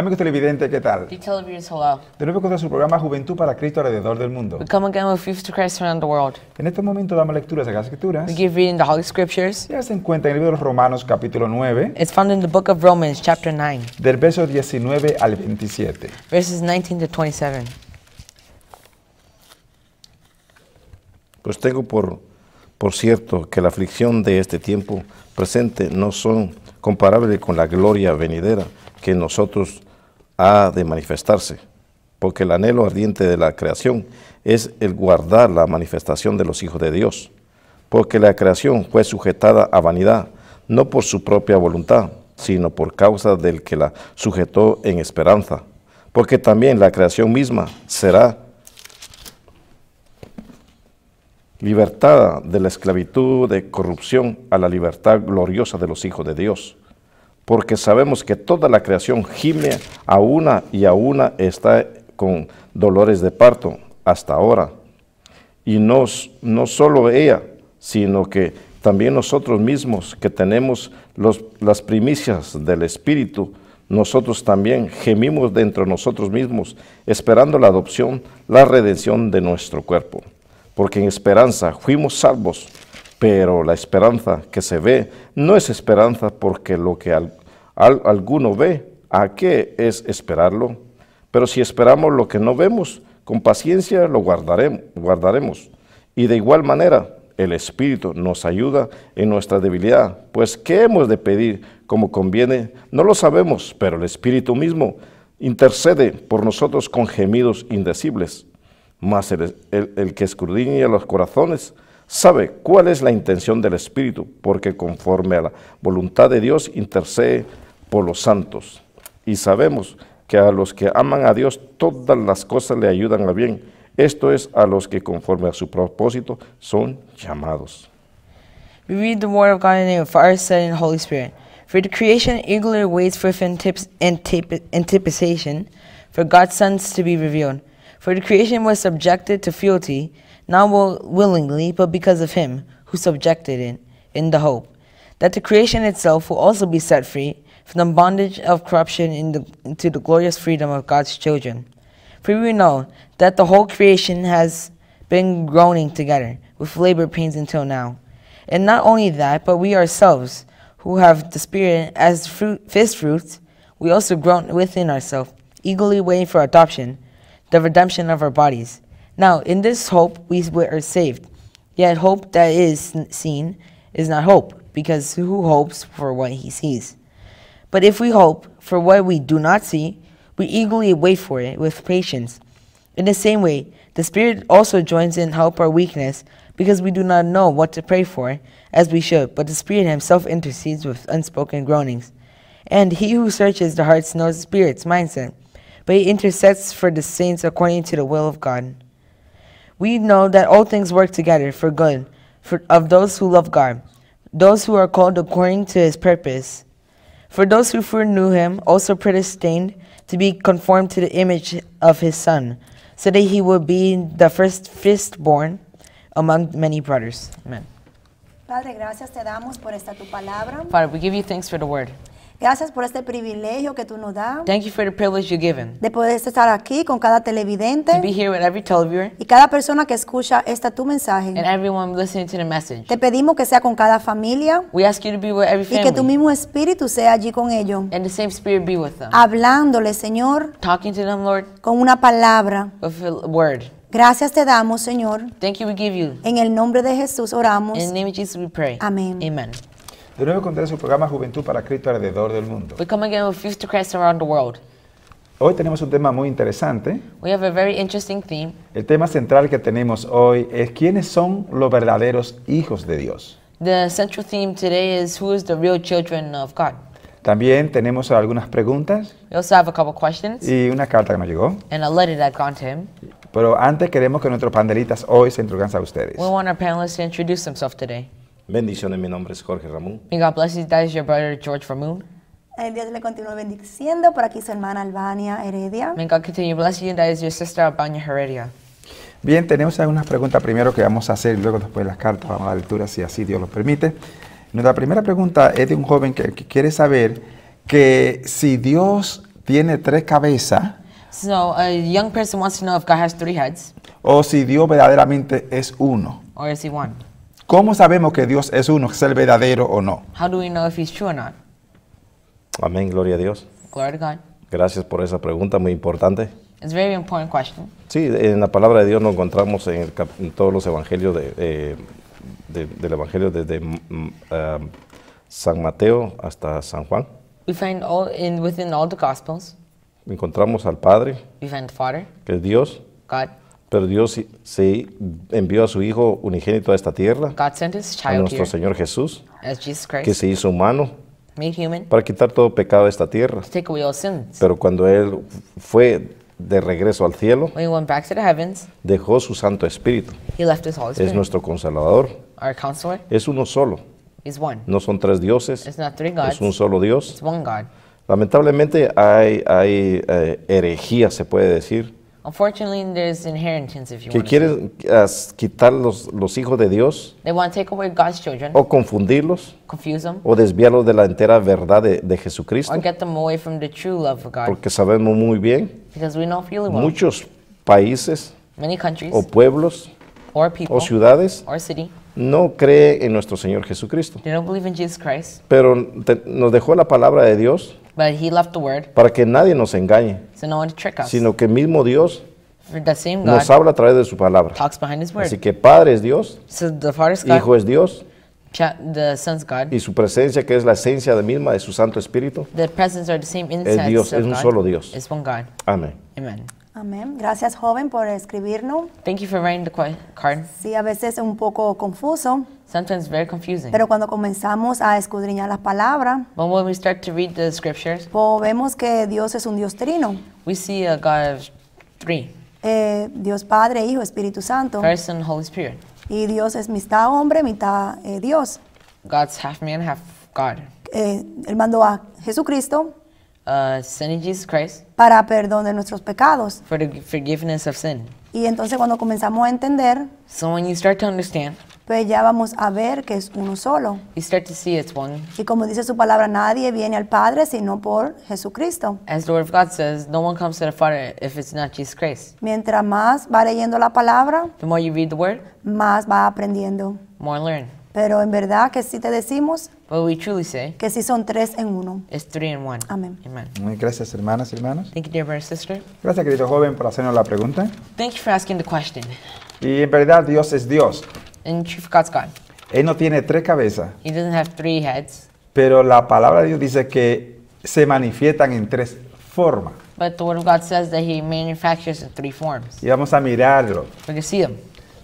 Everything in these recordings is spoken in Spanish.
Amigos televidentes, ¿qué tal? De nuevo con su programa Juventud para Cristo alrededor del mundo. En este momento damos lecturas de las Escrituras. Ya se encuentra en el libro de los Romanos, capítulo 9. Del verso 19 al 27. Pues tengo por, por cierto que la aflicción de este tiempo presente no son comparables con la gloria venidera que nosotros ha de manifestarse, porque el anhelo ardiente de la creación es el guardar la manifestación de los hijos de Dios, porque la creación fue sujetada a vanidad, no por su propia voluntad, sino por causa del que la sujetó en esperanza, porque también la creación misma será libertada de la esclavitud de corrupción a la libertad gloriosa de los hijos de Dios porque sabemos que toda la creación gime a una y a una está con dolores de parto hasta ahora. Y no, no solo ella, sino que también nosotros mismos que tenemos los, las primicias del Espíritu, nosotros también gemimos dentro de nosotros mismos, esperando la adopción, la redención de nuestro cuerpo. Porque en esperanza fuimos salvos, pero la esperanza que se ve no es esperanza porque lo que, alguno ve, ¿a qué es esperarlo? Pero si esperamos lo que no vemos, con paciencia lo guardaremos, guardaremos. Y de igual manera, el Espíritu nos ayuda en nuestra debilidad, pues ¿qué hemos de pedir como conviene? No lo sabemos, pero el Espíritu mismo intercede por nosotros con gemidos indecibles. Mas el, el que escudriña los corazones sabe cuál es la intención del Espíritu, porque conforme a la voluntad de Dios intercede por los santos. Y sabemos que a los que aman a Dios todas las cosas le ayudan a bien. Esto es a los que conforme a su propósito son llamados. We read the word of God in the name of Father, Son, and Holy Spirit. For the creation eagerly waits for anticipation, for God's sons to be revealed. For the creation was subjected to fealty, not will willingly, but because of him who subjected it, in the hope that the creation itself will also be set free from the bondage of corruption into the glorious freedom of God's children. For we know that the whole creation has been groaning together with labor pains until now. And not only that, but we ourselves, who have the Spirit as fruit, first fruits, we also groan within ourselves, eagerly waiting for adoption, the redemption of our bodies. Now, in this hope we are saved. Yet hope that is seen is not hope, because who hopes for what he sees? But if we hope for what we do not see, we eagerly wait for it with patience. In the same way, the Spirit also joins in help our weakness, because we do not know what to pray for, as we should, but the Spirit Himself intercedes with unspoken groanings. And He who searches the hearts knows the Spirit's mindset, but He intercedes for the saints according to the will of God. We know that all things work together for good for, of those who love God, those who are called according to His purpose. For those who foreknew him also predestined to be conformed to the image of his son, so that he would be the first firstborn among many brothers. Amen. Padre, gracias te damos por esta tu palabra. Father, we give you thanks for the word. Gracias por este privilegio que tú nos das. Thank you for the privilege you've given. De poder estar aquí con cada televidente. To be here with every televiewer. Y cada persona que escucha esta tu mensaje. And everyone listening to the message. Te pedimos que sea con cada familia. We ask you to be with every family. Y que tu mismo espíritu sea allí con ellos. And the same spirit be with them. Hablándoles, Señor. Talking to them, Lord. Con una palabra. With a word. Gracias te damos, Señor. Thank you, we give you. En el nombre de Jesús oramos. In the name of Jesus we pray. Amén. Amen. De nuevo con su programa Juventud para Cristo alrededor del mundo. Hoy tenemos un tema muy interesante. El tema central que tenemos hoy es quiénes son los verdaderos hijos de Dios. También tenemos algunas preguntas. Y una carta que me llegó. Pero antes queremos que nuestros panelistas hoy se entregan a ustedes. Bendiciones, mi nombre es Jorge Ramón. And God bless you, that is your brother George Ramón. El Dios le continúe bendiciendo. Por aquí su hermana Albania Heredia. May God continue blessing you, that is your sister Albania Heredia. Bien, tenemos algunas preguntas primero que vamos a hacer y luego después las cartas vamos a la lectura si así Dios lo permite. Nuestra primera pregunta es de un joven que, que quiere saber que si Dios tiene tres cabezas. So a young person wants to know if God has three heads. O si Dios verdaderamente es uno. Or is he one. ¿Cómo sabemos que Dios es uno, que es el verdadero o no? Amén, gloria a Dios. Gracias por esa pregunta muy importante. It's Sí, en la palabra de Dios nos encontramos en, todos los evangelios eh, del evangelio desde mm, ah, San Mateo hasta San Juan. Encontramos al Padre. Que es Dios. God. Pero Dios envió a su Hijo unigénito a esta tierra, a nuestro Señor Jesús, que se hizo humano para quitar todo pecado de esta tierra. Pero cuando Él fue de regreso al cielo, dejó su Santo Espíritu. Es nuestro consolador. Es uno solo. No son tres dioses. Es un solo Dios. Lamentablemente hay, hay eh, herejía, se puede decir. Unfortunately, there's if you que quieren quitar los, los, hijos de Dios o confundirlos confuse them, o desviarlos de la entera verdad de, de Jesucristo. Porque sabemos muy bien, muchos países o pueblos o ciudades no cree en nuestro Señor Jesucristo. Pero nos dejó la palabra de Dios para que nadie nos engañe, sino que mismo Dios nos habla a través de su palabra. Así que Padre es Dios, Hijo es Dios, y su presencia que es la esencia de misma de su Santo Espíritu, es Dios, es un solo Dios. Amén. Gracias joven por escribirnos. Thank Sí, a veces es un poco confuso sometimes very confusing. Pero cuando comenzamos a escudriñar las palabras, but when we start to read the scriptures, pues vemos que Dios es un Dios trino. We see a God of three. Eh, Dios Padre, Hijo, Espíritu Santo. Person, Holy Spirit. Y Dios es mitad hombre, mitad eh, Dios. God's half man, half God. Eh, él mandó a Jesucristo uh, sending Jesus Christ para perdón de nuestros pecados. For the forgiveness of sin. Y entonces cuando comenzamos a entender, so when you start to understand, pues ya vamos a ver que es uno solo. start to see it's one. Y como dice su palabra, nadie viene al Padre sino por Jesucristo. As the word God says, no one comes to the Father if it's not Jesus Christ. Mientras más va leyendo la palabra, more read word, más va aprendiendo. More learn. Pero en verdad que si te decimos But we truly say, que sí son tres en uno. It's three in one. Amén. Amen. Muy gracias, hermanas y hermanos. Thank you, dear sister. Gracias, querido joven, por hacernos la pregunta. Thank you for asking the question. Y en verdad Dios es Dios. And Él no tiene tres cabezas. He doesn't have three heads. Pero la palabra de Dios dice que se manifiestan en tres formas. But the word says that he manufactures in three forms. Y vamos a mirarlo.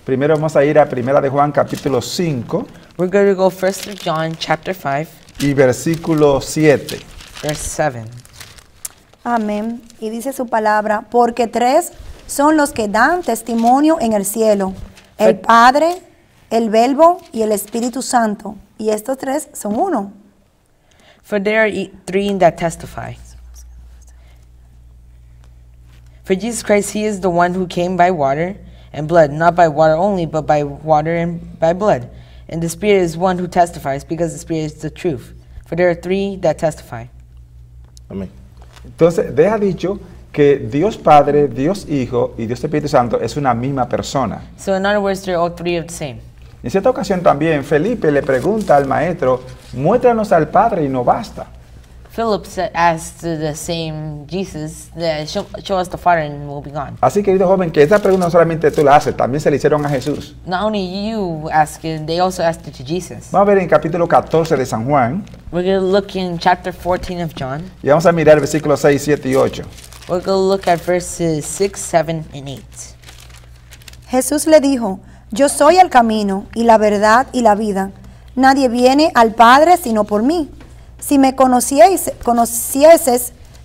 Primero vamos a ir a Primera de Juan capítulo 5. We're going to go first John chapter 5. Y versículo 7. Verse 7. Amén. Y dice su palabra, porque tres son los que dan testimonio en el cielo, el Padre, el Verbo y el Espíritu Santo. Y estos tres son uno. For there are e- three that testify. For Jesus Christ, He is the one who came by water and blood, not by water only, but by water and by blood. And the Spirit is one who testifies, because the Spirit is the truth. For there are three that testify. Amén. Entonces, deja dicho que Dios Padre, Dios Hijo y Dios Espíritu Santo es una misma persona. So in other words, they're all three of the same. En esta ocasión también Felipe le pregunta al maestro, muéstranos al Padre y no basta. Philip asked the same Jesus, show, show, us the Father and we'll be gone. Así que, querido joven, que esta pregunta no solamente tú la haces, también se le hicieron a Jesús. Not only you ask it, they also asked it to Jesus. Vamos a ver en capítulo 14 de San Juan. We're going look in chapter 14 of John. Y vamos a mirar versículos 6, 7 y 8. We're going look at verses 6, 7 and 8. Jesús le dijo, yo soy el camino y la verdad y la vida. Nadie viene al Padre sino por mí. Si me conocieses,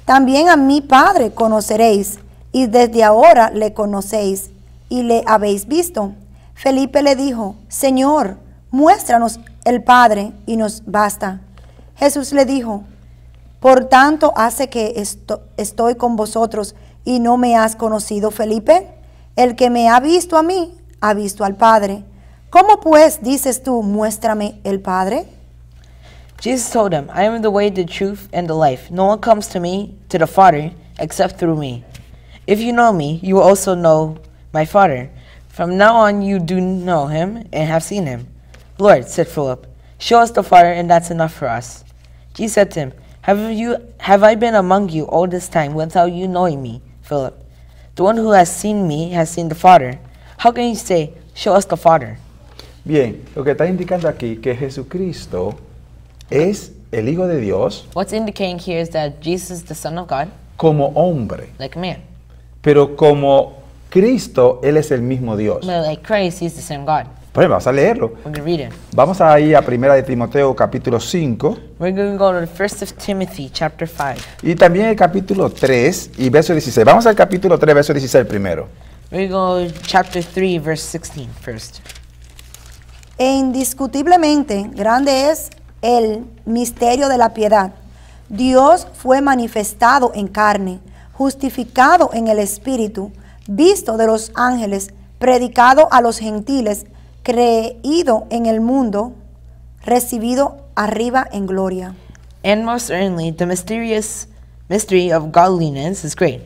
también a mi Padre conoceréis, y desde ahora le conocéis y le habéis visto. Felipe le dijo, Señor, muéstranos el Padre y nos basta. Jesús le dijo, por tanto hace que estoy con vosotros y no me has conocido, Felipe. El que me ha visto a mí, ha visto al Padre. ¿Cómo pues dices tú, muéstrame el Padre? Jesus told him, I am the way, the truth, and the life. No one comes to me, to the Father, except through me. If you know me, you also know my Father. From now on, you do know him and have seen him. Lord, said Philip, show us the Father, and that's enough for us. Jesus said to him, have, you, have I been among you all this time without you knowing me, Philip? The one who has seen me has seen the Father. How can you show us the Father? Bien, lo que está indicando aquí que Jesucristo es el Hijo de Dios. Como hombre. Like man. Pero como Cristo, Él es el mismo Dios. But the God. Pues vamos a leerlo. Vamos a ir a Primera de Timoteo capítulo 5. going to of 5. Y también el capítulo 3 y verso 16. Vamos al capítulo 3 verso 16 primero. We go chapter 3, verse 16 first. E indiscutiblemente grande es el misterio de la piedad. Dios fue manifestado en carne, justificado en el Espíritu, visto de los ángeles, predicado a los gentiles, creído en el mundo, recibido arriba en gloria. And most certainly, the mysterious mystery of godliness is great.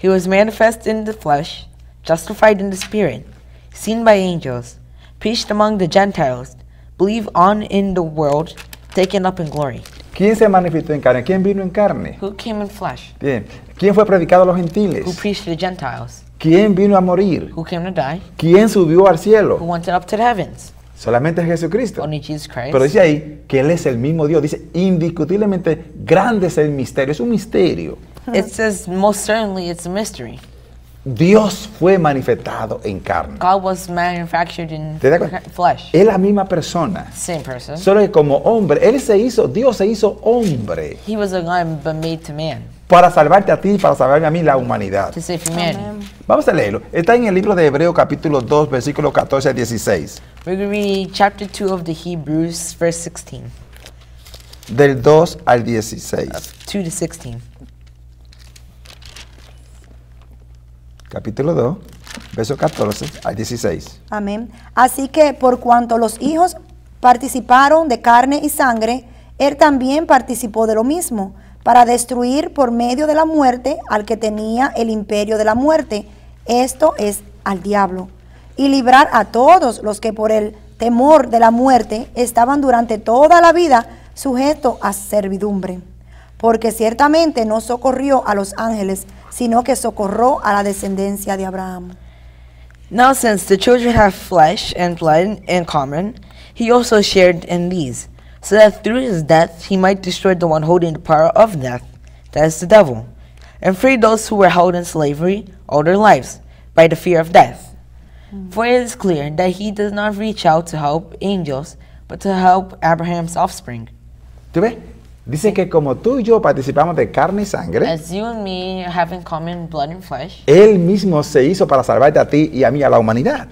He was manifest in the flesh, justified in the Spirit, seen by angels, preached among the Gentiles, believed on in the world, taken up in glory. ¿Quién se manifestó en carne? ¿Quién vino en carne? Who came in flesh? Bien. ¿Quién fue predicado a los gentiles? Who preached the Gentiles? ¿Quién vino a morir? Who came to die? ¿Quién subió al cielo? Who went up to the heavens? Solamente es Jesucristo. Only Jesus Christ. Pero dice ahí que Él es el mismo Dios. Dice, indiscutiblemente grande es el misterio. Es un misterio. It says, most certainly it's a mystery. Dios fue manifestado en carne. Es la misma persona. Solo que como hombre, él se hizo, Dios se hizo hombre. Para salvarte a ti y para salvarme a mí la humanidad. Vamos a leerlo. Está en el libro de Hebreo capítulo 2, versículo 14 al 16. chapter 2 of the Hebrews, 16. Del 2 al 16. 2 to 16. capítulo 2, verso 14 al 16. Amén. Así que por cuanto los hijos participaron de carne y sangre, él también participó de lo mismo, para destruir por medio de la muerte al que tenía el imperio de la muerte, esto es al diablo, y librar a todos los que por el temor de la muerte estaban durante toda la vida sujetos a servidumbre. porque ciertamente no socorrió a los ángeles, sino que socorró a la descendencia de Abraham. Now, since the children have flesh and blood in common, he also shared in these, so that through his death he might destroy the one holding the power of death, that is the devil, and free those who were held in slavery all their lives by the fear of death. Mm. For it is clear that he does not reach out to help angels, but to help Abraham's offspring. Do we? Dice que como tú y yo participamos de carne y sangre, Él mismo se hizo para salvarte a ti y a mí, a la humanidad.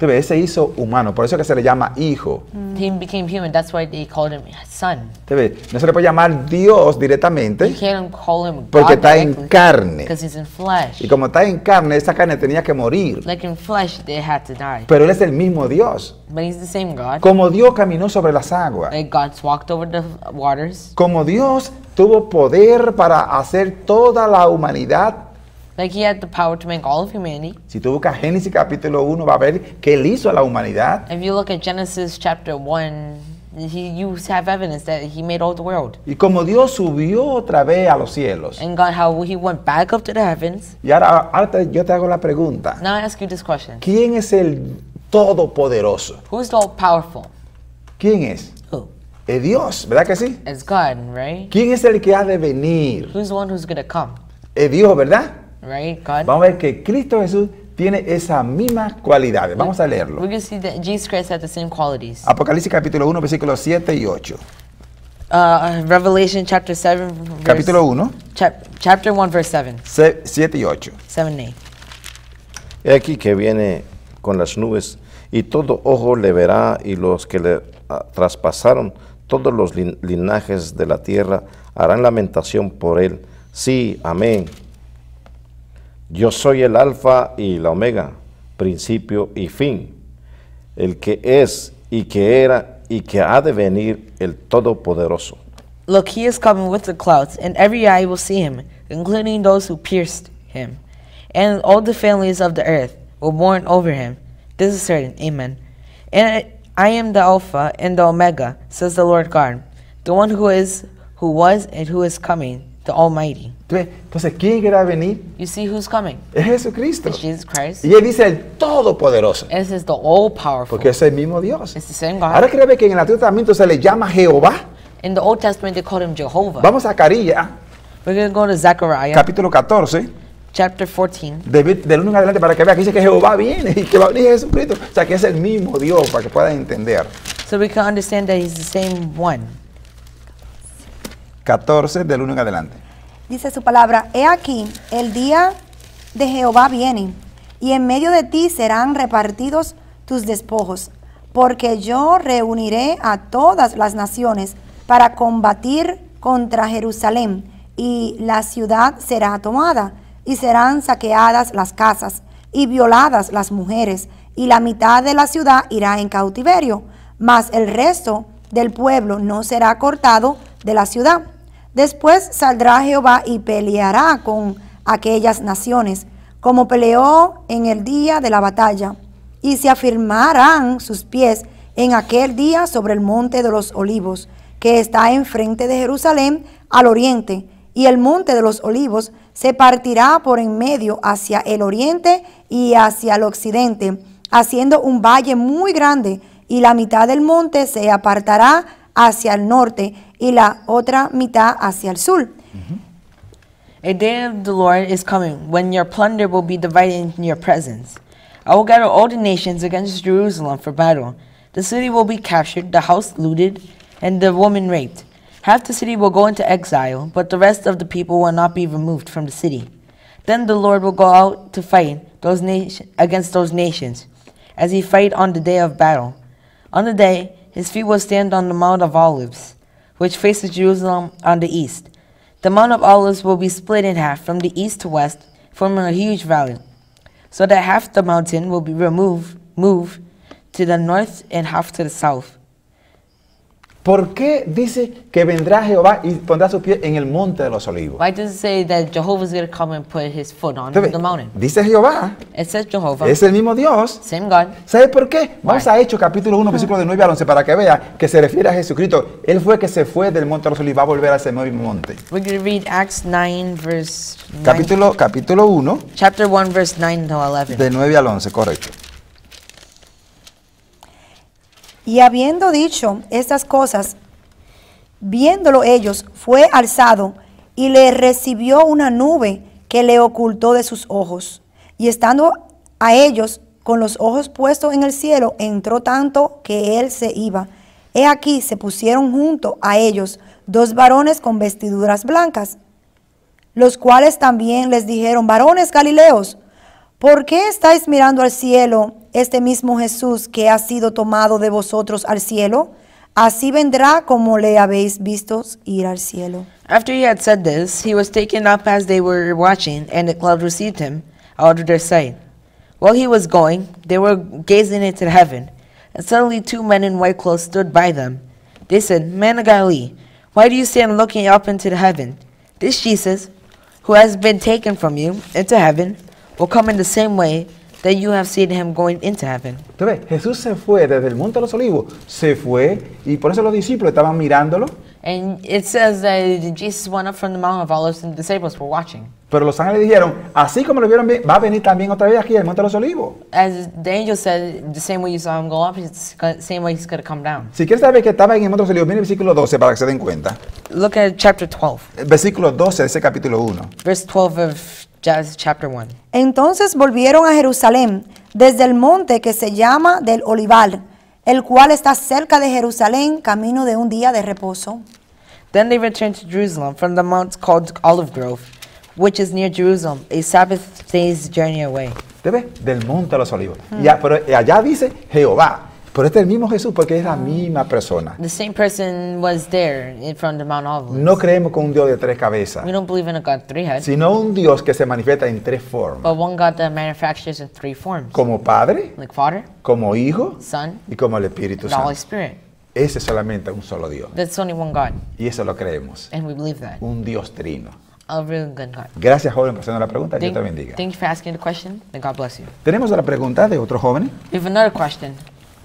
Ese se hizo humano, por eso que se le llama hijo. Mm. became human, that's why they called him son. no se le puede llamar Dios directamente. call him God porque está en carne. He's in flesh. Y como está en carne, esa carne tenía que morir. Like in flesh, they had to die. Pero él es el mismo Dios. But the same God. Como Dios caminó sobre las aguas. walked over the waters. Como Dios tuvo poder para hacer toda la humanidad Like he had the power to make all of humanity. Si tú buscas Génesis capítulo 1, va a ver que él hizo a la humanidad. If you look at Genesis chapter 1, He, you have evidence that he made all the world. Y como Dios subió otra vez a los cielos. And God, how he went back up to the heavens. Y ahora, ahora yo te hago la pregunta. Now I ask you this question. ¿Quién es el todopoderoso? Who is the all powerful? ¿Quién es? Who? Es Dios, ¿verdad que sí? It's God, right? ¿Quién es el que ha de venir? Who's the one who's going to come? Es Dios, ¿verdad? Vamos a ver que Cristo Jesús tiene esas mismas cualidades. Vamos a leerlo. Apocalipsis capítulo 1, versículos 7 y 8. Uh, capítulo 1. 7. y 8. 7 y 8. aquí que viene con las nubes y todo ojo le verá y los que le ah, traspasaron todos los linajes de la tierra harán lamentación por él. Sí, amén. Yo soy el alfa y la omega, principio y fin, el que es y que era y que ha de venir el Todopoderoso. Look, he is coming with the clouds, and every eye will see him, including those who pierced him. And all the families of the earth will mourn over him. This is certain. Amen. And I am the Alpha and the Omega, says the Lord God, the one who is, who was, and who is coming, the Almighty. Entonces, ¿quién quería venir? You see who's coming. Es Jesucristo. Jesus Christ. Y él dice el Todopoderoso. This is the all powerful. Porque es el mismo Dios. It's the same God. Ahora quiere ver que en el Antiguo Testamento se le llama Jehová. In the Old Testament they called him Jehovah. Vamos a Carilla. We're go to Capítulo 14. Chapter 14. De, del 1 en adelante para que vea que dice que Jehová viene y que va a venir Jesucristo. O sea, que es el mismo Dios para que puedan entender. So we can understand that he's the same one. 14 del 1 en adelante dice su palabra, he aquí, el día de Jehová viene, y en medio de ti serán repartidos tus despojos, porque yo reuniré a todas las naciones para combatir contra Jerusalén, y la ciudad será tomada, y serán saqueadas las casas, y violadas las mujeres, y la mitad de la ciudad irá en cautiverio, mas el resto del pueblo no será cortado de la ciudad Después saldrá Jehová y peleará con aquellas naciones, como peleó en el día de la batalla, y se afirmarán sus pies en aquel día sobre el monte de los olivos, que está enfrente de Jerusalén al oriente, y el monte de los olivos se partirá por en medio hacia el oriente y hacia el occidente, haciendo un valle muy grande, y la mitad del monte se apartará hacia el norte, y la otra mitad hacia el sur. A day of the Lord is coming when your plunder will be divided in your presence. I will gather all the nations against Jerusalem for battle. The city will be captured, the house looted, and the woman raped. Half the city will go into exile, but the rest of the people will not be removed from the city. Then the Lord will go out to fight those nation, against those nations, as he fight on the day of battle. On the day, his feet will stand on the Mount of Olives which faces Jerusalem on the east. The Mount of Olives will be split in half from the east to west, forming a huge valley, so that half the mountain will be removed moved to the north and half to the south. ¿Por qué dice que vendrá Jehová y pondrá su pie en el monte de los olivos? Why does it say that Jehovah is come and put his foot on the mountain? Dice Jehová. It says Jehovah. Es el mismo Dios. Same God. ¿Sabe por qué? Vas Vamos a Hechos capítulo 1, versículo de 9 al 11 para que vea que se refiere a Jesucristo. Él fue que se fue del monte de los olivos va a volver a ese mismo monte. read Acts 9 verse 9. Capítulo capítulo 1. Chapter 1 11. De 9 al 11, correcto. Y habiendo dicho estas cosas, viéndolo ellos, fue alzado y le recibió una nube que le ocultó de sus ojos. Y estando a ellos con los ojos puestos en el cielo, entró tanto que él se iba. He aquí se pusieron junto a ellos dos varones con vestiduras blancas, los cuales también les dijeron, varones galileos, ¿Por qué estáis mirando al cielo este mismo Jesús que ha sido tomado de vosotros al cielo? Así vendrá como le habéis visto ir al cielo. After he had said this, he was taken up as they were watching, and the cloud received him out of their sight. While he was going, they were gazing into heaven, and suddenly two men in white clothes stood by them. They said, Men of Galilee, why do you stand looking up into the heaven? This Jesus, who has been taken from you into heaven, will come in the same way that you have seen him going into heaven. ¿Tú Jesús se fue desde el monte de los olivos, se fue y por eso los discípulos estaban mirándolo. And it says that Jesus went up from the Mount of Olives and the disciples were watching. Pero los ángeles dijeron, así como lo vieron, va a venir también otra vez aquí al monte de los olivos. As the angel said, the same way you saw him go up, it's the same way he's going to come down. Si quieres saber que estaba en el monte de los olivos, mira el versículo 12 para que se den cuenta. Look at chapter 12. versículo 12 de ese capítulo 1. Verse 12 of Chapter Entonces volvieron a Jerusalén desde el monte que se llama del Olival, el cual está cerca de Jerusalén, camino de un día de reposo. Then they returned to Jerusalem from the mount called Olive Grove, which is near Jerusalem, a Sabbath day's journey away. ¿Te ves? Del monte de los olivos. Ya, pero allá dice Jehová. Pero este es el mismo Jesús porque es la ah. misma persona. The same person was there in front of Mount Olives. No creemos con un Dios de tres cabezas. We don't believe in a God three head. Sino un Dios que se manifiesta en tres formas. But one God that manifests in three forms. Como Padre. Like Father. Como Hijo. Son. Y como el Espíritu and Santo. The Holy Spirit. Ese es solamente un solo Dios. That's only one God. Y eso lo creemos. And we believe that. Un Dios trino. A real good God. Gracias, joven, por hacer la pregunta. Dios te bendiga. Thank you for asking the question. And God bless you. Tenemos otra pregunta de otro joven. We have another question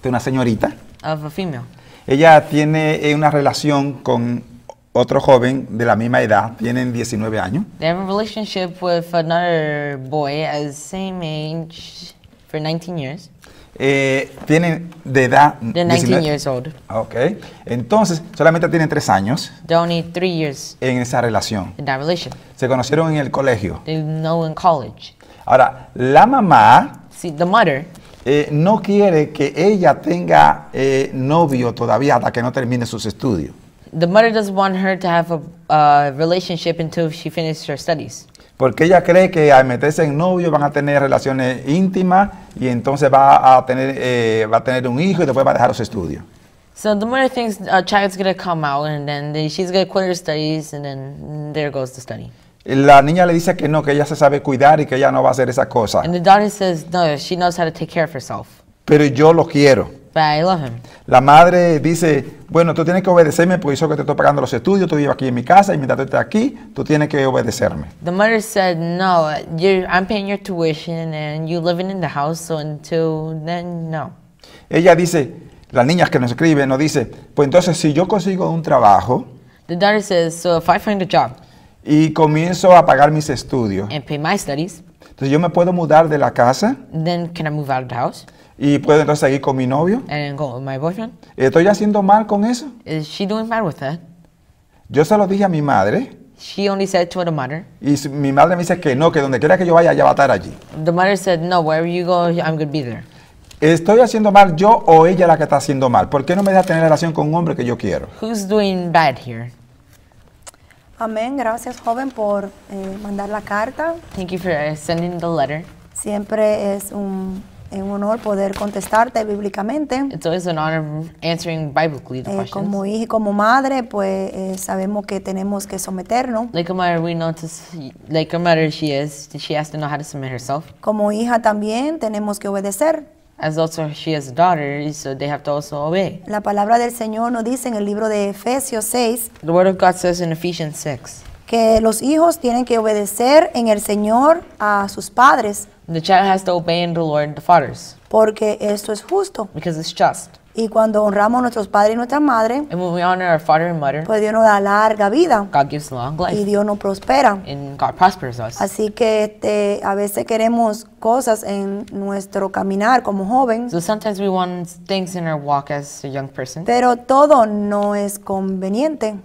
de una señorita. Of a female. Ella tiene eh, una relación con otro joven de la misma edad, tienen 19 años. They have a relationship with another boy as same age for 19 years. Eh, tienen de edad They're 19 19 years old. Okay. Entonces, solamente tienen 3 años. They only three years en esa relación. In that relation. Se conocieron en el colegio. They know in college. Ahora, la mamá See, the mother, eh, no quiere que ella tenga eh, novio todavía hasta que no termine sus estudios. The mother doesn't want her to have a relationship until she finishes her studies. Porque ella cree que al meterse en novio van a tener relaciones íntimas y entonces va a tener, eh, va a tener un hijo y después va a dejar los estudios. So the mother thinks a child's going to come out and then she's going to quit her studies and then there goes the study. La niña le dice que no, que ella se sabe cuidar y que ella no va a hacer esa cosa. Pero yo lo quiero. La madre dice, bueno, tú tienes que obedecerme porque yo que te estoy pagando los estudios, tú vives aquí en mi casa y mientras tú estás aquí, tú tienes que obedecerme. The said, no, I'm paying your tuition and living in the house, so no. Ella dice, la niña que nos escribe, nos dice, pues entonces si yo consigo un trabajo, The says, so if I find a job, y comienzo a pagar mis estudios. Entonces yo me puedo mudar de la casa. Y puedo entonces seguir con mi novio. ¿Estoy haciendo mal con eso? Yo se lo dije a mi madre. Y mi madre me dice que no, que donde quiera que yo vaya, ella va a estar allí. ¿Estoy haciendo mal yo o ella la que está haciendo mal? ¿Por qué no me deja tener relación con un hombre que yo quiero? Who's doing bad here? Amén. Gracias, joven, por eh, mandar la carta. Thank you for uh, sending the letter. Siempre es un, eh, un honor poder contestarte bíblicamente. It's always an honor answering biblically the eh, questions. Como hija y como madre, pues eh, sabemos que tenemos que someternos. Like a mother, we know to, like a mother she is, she has to know how to submit herself. Como hija también tenemos que obedecer as also she is daughter, so they have to also obey. La palabra del Señor nos dice en el libro de Efesios 6. The word of God says in Ephesians 6. Que los hijos tienen que obedecer en el Señor a sus padres. The child has to obey in the Lord the fathers. Porque esto es justo. Because it's just. Y cuando honramos a nuestros padres y nuestras madres, pues Dios nos da larga vida. Y Dios nos prospera. Así que este, a veces queremos cosas en nuestro caminar como joven. Pero todo no es conveniente.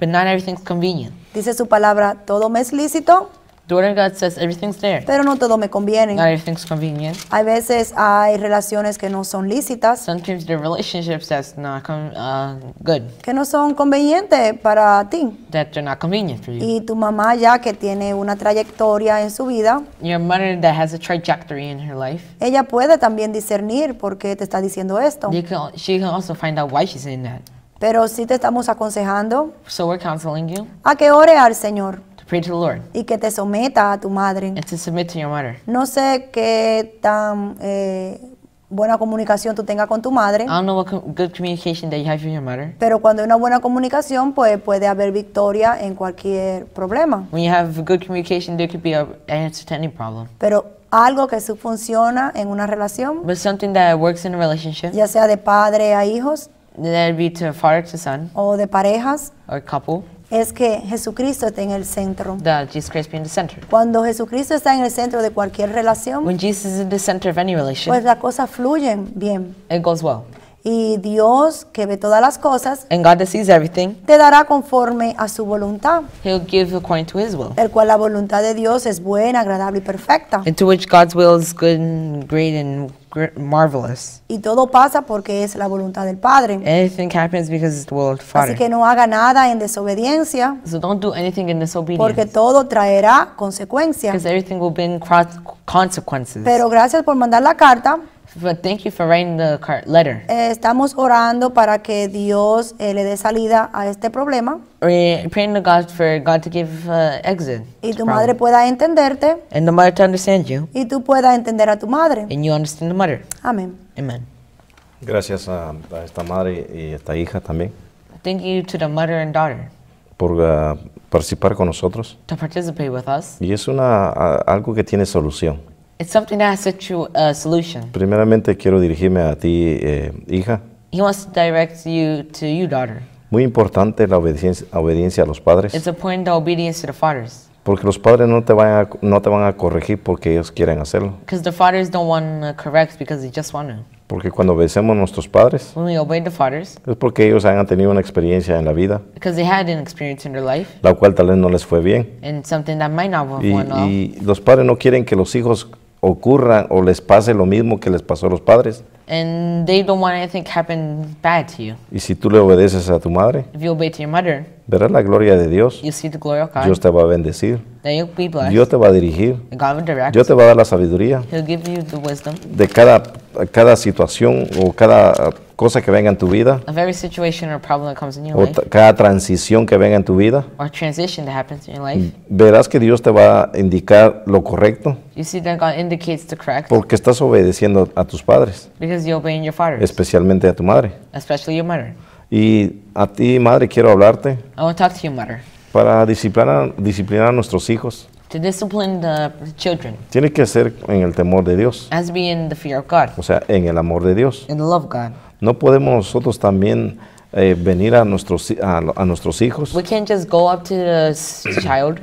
Dice su palabra, todo me es lícito. Doing God says everything's there. Pero no todo me conviene. Not everything's convenient. Hay veces hay relaciones que no son lícitas. Sometimes the relationships that's not uh, good. Que no son convenientes para ti. That they're not convenient for you. Y tu mamá ya que tiene una trayectoria en su vida. Your mother that has a trajectory in her life. Ella puede también discernir por qué te está diciendo esto. You can, she can also find out why she's saying that. Pero sí te estamos aconsejando so we're counseling you. a que ore al Señor. Pray to the Lord. y que te someta a tu madre. And to submit to your mother. No sé qué tan eh, buena comunicación tú tengas con tu madre, I don't know what good communication that you have with your mother. pero cuando hay una buena comunicación, pues puede haber victoria en cualquier problema. When you have good communication, there could be a answer to any problem. Pero algo que sí funciona en una relación, But something that works in a relationship, ya sea de padre a hijos that'd be to father to son o de parejas, or couple, es que Jesucristo está en el centro. That Jesus Christ be in the center. Cuando Jesucristo está en el centro de cualquier relación, When Jesus is in the center of any relation, pues las cosas fluyen bien. It goes well. Y Dios, que ve todas las cosas, And God that sees everything, te dará conforme a su voluntad. He'll give according to his will. El cual la voluntad de Dios es buena, agradable y perfecta. Into which God's will is good and great and marvelous. Y todo pasa porque es la voluntad del Padre. Anything happens because it's the will of the Father. Así que no haga nada en desobediencia. So don't do anything in disobedience. Porque todo traerá consecuencias. Because everything will bring consequences. Pero gracias por mandar la carta. But thank you for writing the card, letter. Eh, estamos orando para que Dios eh, le dé salida a este problema praying to God for God to give uh, exit. y tu madre pueda entenderte and the mother to understand you, y tú puedas entender a tu madre. and you understand the mother. Amén. Amen. Gracias a, a esta madre y a esta hija también Thank you to the mother and daughter por uh, participar con nosotros. to participate with us. Y es una, algo que tiene solución. It's something that has a true, uh, solution. Primeramente quiero dirigirme a ti, eh, hija. He wants to direct you to you, daughter. Muy importante la obediencia, obediencia a los padres. It's important the obedience to the fathers. Porque los padres no te van a, no te van a corregir porque ellos quieren hacerlo. Because the fathers don't want to correct because they just want to. Porque cuando obedecemos a nuestros padres, When we obey the fathers, es porque ellos han tenido una experiencia en la vida, because they had an experience in their life, la cual tal vez no les fue bien. and something that might not have Y, well. y los padres no quieren que los hijos ocurra o les pase lo mismo que les pasó a los padres. And they don't want anything to happen bad to you. Y si tú le obedeces a tu madre. If you obey to your mother. Verás la gloria de Dios. Dios te va a bendecir. Yo Dios te va a dirigir. Yo Dios te va a dar la sabiduría de cada, cada situación o cada cosa que venga en tu vida. cada transición que venga en tu vida. Verás que Dios te va a indicar lo correcto. Porque estás obedeciendo a tus padres. Especialmente a tu madre. Y a ti, madre, quiero hablarte. I want to talk to you, mother. Para disciplinar, disciplinar a nuestros hijos. To discipline the children. Tiene que ser en el temor de Dios. As be in the fear of God. O sea, en el amor de Dios. In the love of God. No podemos nosotros también eh, venir a nuestros, a, a, nuestros hijos. We can't just go up to the child.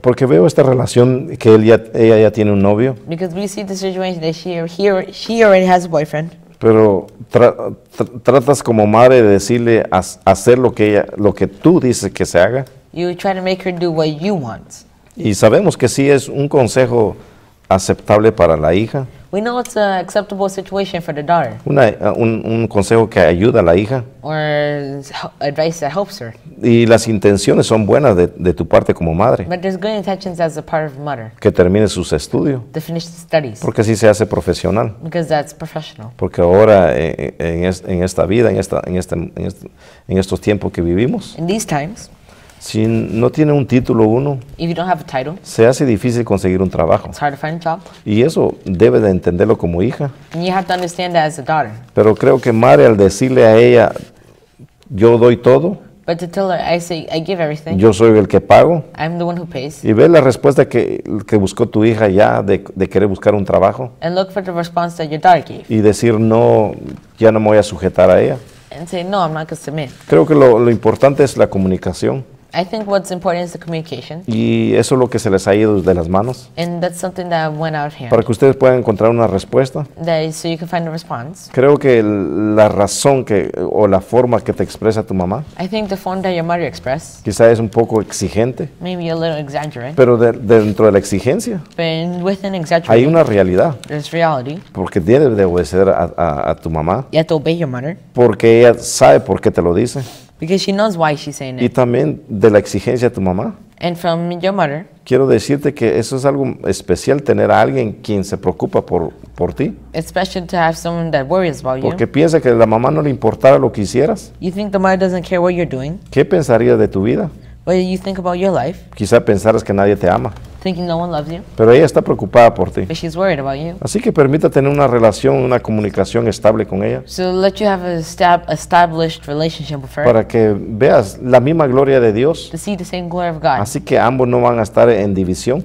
Porque veo esta relación que él ya, ella ya tiene un novio. Because we see the situation that she, he, she already has a boyfriend pero tratas como madre de decirle a, hacer lo que ella, lo que tú dices que se haga. Y sabemos que sí es un consejo aceptable para la hija. We un, un consejo que ayuda a la hija y las intenciones son buenas de, tu parte como madre. Que termine sus estudios. Porque así se hace profesional. Porque ahora eh, eh, en, esta vida, en, esta, en, este, en, este, estos tiempos que vivimos. Si no tiene un título uno, se hace difícil conseguir un trabajo. Y eso debe de entenderlo como hija. Pero creo que madre al decirle a ella, yo doy todo, yo soy el que pago. I'm the one who pays. Y ve la respuesta que, que buscó tu hija ya de, de querer buscar un trabajo. And look for the response that Y decir, no, ya no me voy a sujetar a ella. Creo que lo, lo importante es la comunicación. I think what's important is the communication. Y eso es lo que se les ha ido de las manos. And that's something that went out here. Para que ustedes puedan encontrar una respuesta. That is, so you can find a response. Creo que la razón que o la forma que te expresa tu mamá. I think the form that your mother expressed. Quizá es un poco exigente. Maybe a little exaggerated. Pero de, dentro de la exigencia. But within hay una realidad. There's reality. Porque tienes de obedecer a, a, a tu mamá. You have to obey your mother. Porque ella sabe por qué te lo dice. Because she knows why she's saying it. Y también de la exigencia de tu mamá. And from your mother. Quiero decirte que eso es algo especial tener a alguien quien se preocupa por, por ti. It's special to have someone that worries about you. Porque piensa que la mamá no le importara lo que hicieras. You think the mother doesn't care what you're doing. ¿Qué pensaría de tu vida? What do you think about your life? Quizá pensaras que nadie te ama. Pero ella está preocupada por ti. Así que permita tener una relación, una comunicación estable con ella. Para que veas la misma gloria de Dios. Así que ambos no van a estar en división.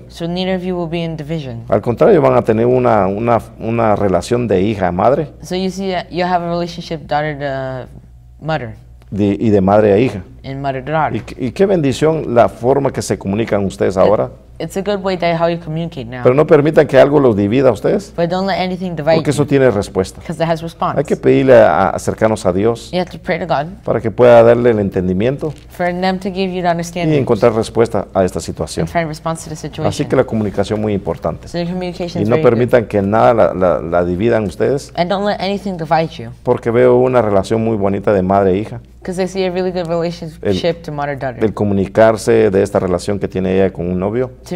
Al contrario, van a tener una, una, una relación de hija uh, a madre. Uh, y de madre a hija. Y, y qué bendición la forma que se comunican ustedes ahora. Pero no permitan que algo los divida a ustedes. porque eso tiene respuesta. it has response. Hay que pedirle a, acercarnos a Dios. You have to pray to God. Para que pueda darle el entendimiento. For them to give you the understanding. Y encontrar respuesta a esta situación. find response to situation. Así que la comunicación muy importante. So y no permitan que nada la, la, la dividan ustedes. And don't let anything divide you. Porque veo una relación muy bonita de madre e hija. They see a really good relationship el, to mother -daughter. el comunicarse de esta relación que tiene ella con un novio. To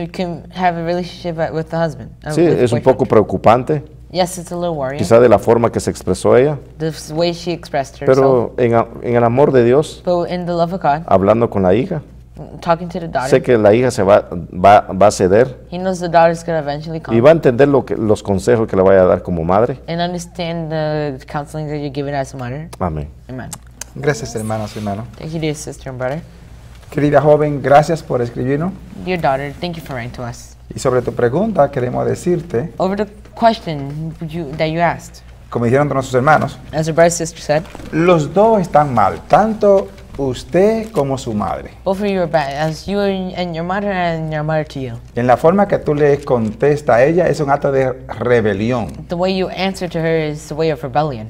have a relationship with the husband, uh, sí, with es un poco preocupante. Yes, it's a little worrying. Quizá de la forma que se expresó ella. The way she expressed herself. Pero en, en, el amor de Dios. But in the love of God, hablando con la hija. Talking to the daughter, sé que la hija se va, va, va a ceder. He knows the daughter's gonna eventually come, y va a entender lo que, los consejos que le vaya a dar como madre. And understand the counseling that you're giving as a mother. Amén. Amen. Gracias, hermanos, hermano. Thank you, dear sister and brother. Querida joven, gracias por escribirnos. Dear daughter, thank you for writing to us. Y sobre tu pregunta, queremos decirte. Over the question you, that you asked. Como dijeron nuestros hermanos. As the brother sister said. Los dos están mal, tanto usted como su madre. Both of you are bad, as you and your mother and your mother to you. En la forma que tú le contestas a ella es un acto de rebelión. The way you answer to her is a way of rebellion.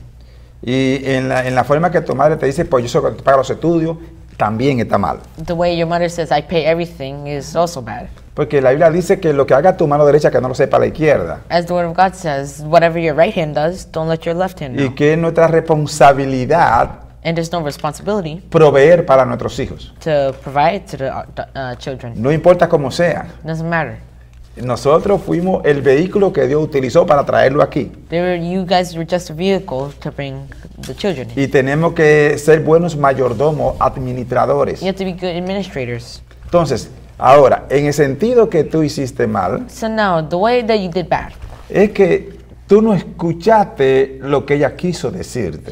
Y en la, en la forma que tu madre te dice, pues yo solo te los estudios, también está mal. The way your mother says I pay everything is also bad. Porque la Biblia dice que lo que haga tu mano derecha que no lo sepa la izquierda. As the word of God says, whatever your right hand does, don't let your left hand. Know. Y que es nuestra responsabilidad. And there's no responsibility. Proveer para nuestros hijos. To provide to the uh, children. No importa cómo sea. Doesn't matter. Nosotros fuimos el vehículo que Dios utilizó para traerlo aquí. Y tenemos que ser buenos mayordomos, administradores. Entonces, ahora, en el sentido que tú hiciste mal, es que tú no escuchaste lo que ella quiso decirte.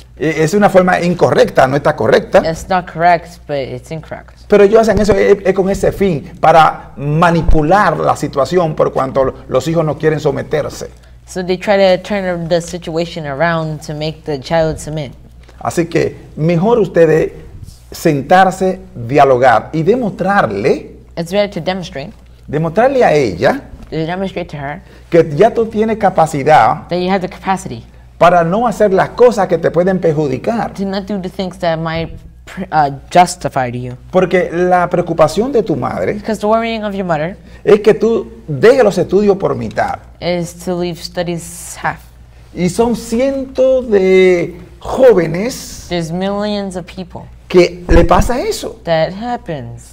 Eh, es una forma incorrecta, no está correcta. Pero ellos hacen eso es, con ese fin, para manipular la situación por cuanto los hijos no quieren someterse. Así que mejor ustedes sentarse, dialogar y demostrarle. Demostrarle a ella. Que ya tú tienes capacidad para no hacer las cosas que te pueden perjudicar. Porque la preocupación de tu madre es que tú dejes los estudios por mitad. Y son cientos de jóvenes que le pasa eso.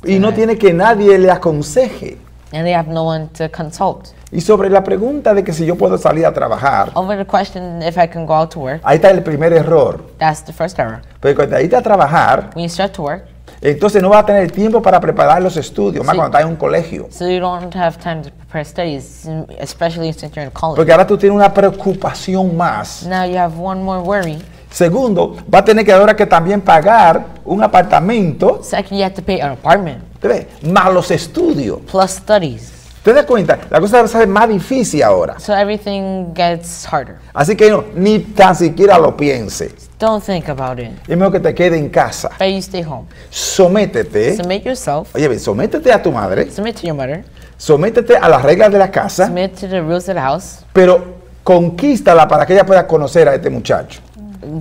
Y no tiene que nadie le aconseje. And they have no one to consult. Y sobre la pregunta de que si yo puedo salir a trabajar. Over the question if I can go out to work. Ahí está el primer error. That's the first error. Porque cuando ahí a trabajar. When you start to work. Entonces no va a tener tiempo para preparar los estudios, so más cuando estás en un colegio. So you don't have time to prepare studies, especially since you're in college. Porque ahora tú tienes una preocupación más. Now you have one more worry. Segundo, va a tener que ahora que también pagar un apartamento. Second, you have to pay an apartment. ¿Te ves? Más los estudios. Plus studies. ¿Te das cuenta? La cosa se más difícil ahora. So everything gets harder. Así que no, ni tan siquiera lo piense. Don't think about it. Es mejor que te quede en casa. But you stay home. Sométete. Submit yourself. Oye, sométete a tu madre. Submit to your mother. Sométete a las reglas de la casa. Submit to the rules of the house. Pero conquístala para que ella pueda conocer a este muchacho.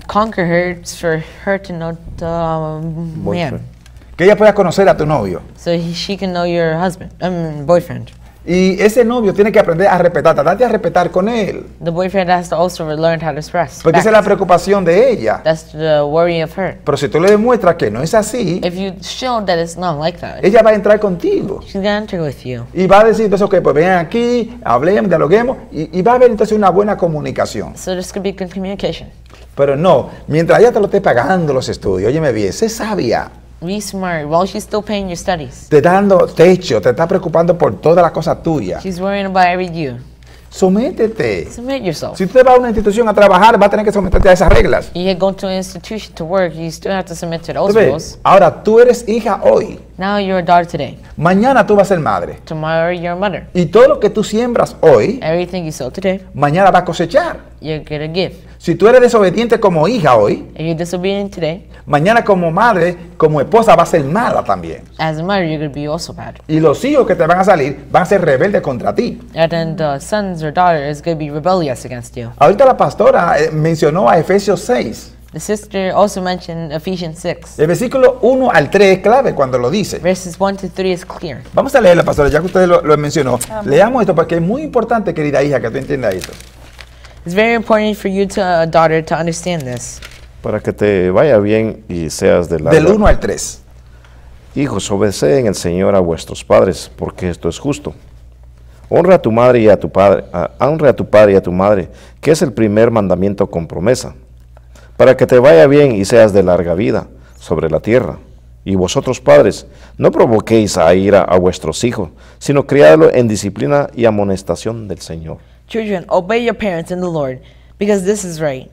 Conquer her for her to know the um, man. Que ella pueda conocer a tu novio. So she can know your husband, um, boyfriend. Y ese novio tiene que aprender a respetar, tratarte a respetar con él. The boyfriend has to also learn how to express. Porque esa es la preocupación de ella. That's the worry of her. Pero si tú le demuestras que no es así, If you show that it's not like that, ella va a entrar contigo. She's gonna enter with you. Y va a decir entonces, ok, pues vengan aquí, hablemos, dialoguemos, y, y va a haber entonces una buena comunicación. So this could be good communication. Pero no, mientras ella te lo esté pagando los estudios, oye, me bien, sé sabia be smart while she's still paying your studies. Te está dando techo, te está preocupando por todas las cosas tuyas. She's worrying about every you. Sométete. Submit yourself. Si usted va a una institución a trabajar, va a tener que someterte a esas reglas. You go to an institution to work, you still have to submit to those rules. Ahora tú eres hija hoy. Now you're daughter today. Mañana tú vas a ser madre. Tomorrow you're a mother. Y todo lo que tú siembras hoy, Everything you sow today, mañana va a cosechar. You're gonna give. Si tú eres desobediente como hija hoy, If you're disobedient today, mañana como madre, como esposa vas a ser mala también. as a mother you're gonna be also bad. Y los hijos que te van a salir van a ser rebeldes contra ti. And then the sons or daughter is gonna be rebellious against you. Ahorita la pastora eh, mencionó a Efesios 6. 6. El versículo 1 al 3 es clave cuando lo dice. Verses to is clear. Vamos a leerla, pastora, ya que usted lo, mencionó. Leamos esto porque es muy importante, querida hija, que tú entiendas esto. It's very important for you to, uh, daughter to understand this. Para que te vaya bien y seas Del 1 al 3. Hijos, obedecen en el Señor a vuestros padres, porque esto es justo. Honra a tu madre y a tu padre, honra a tu padre y a tu madre, que es el primer mandamiento con promesa para que te vaya bien y seas de larga vida sobre la tierra. Y vosotros, padres, no provoquéis a ira a vuestros hijos, sino criadlo en disciplina y amonestación del Señor. Children, obey your parents in the Lord, because this is right.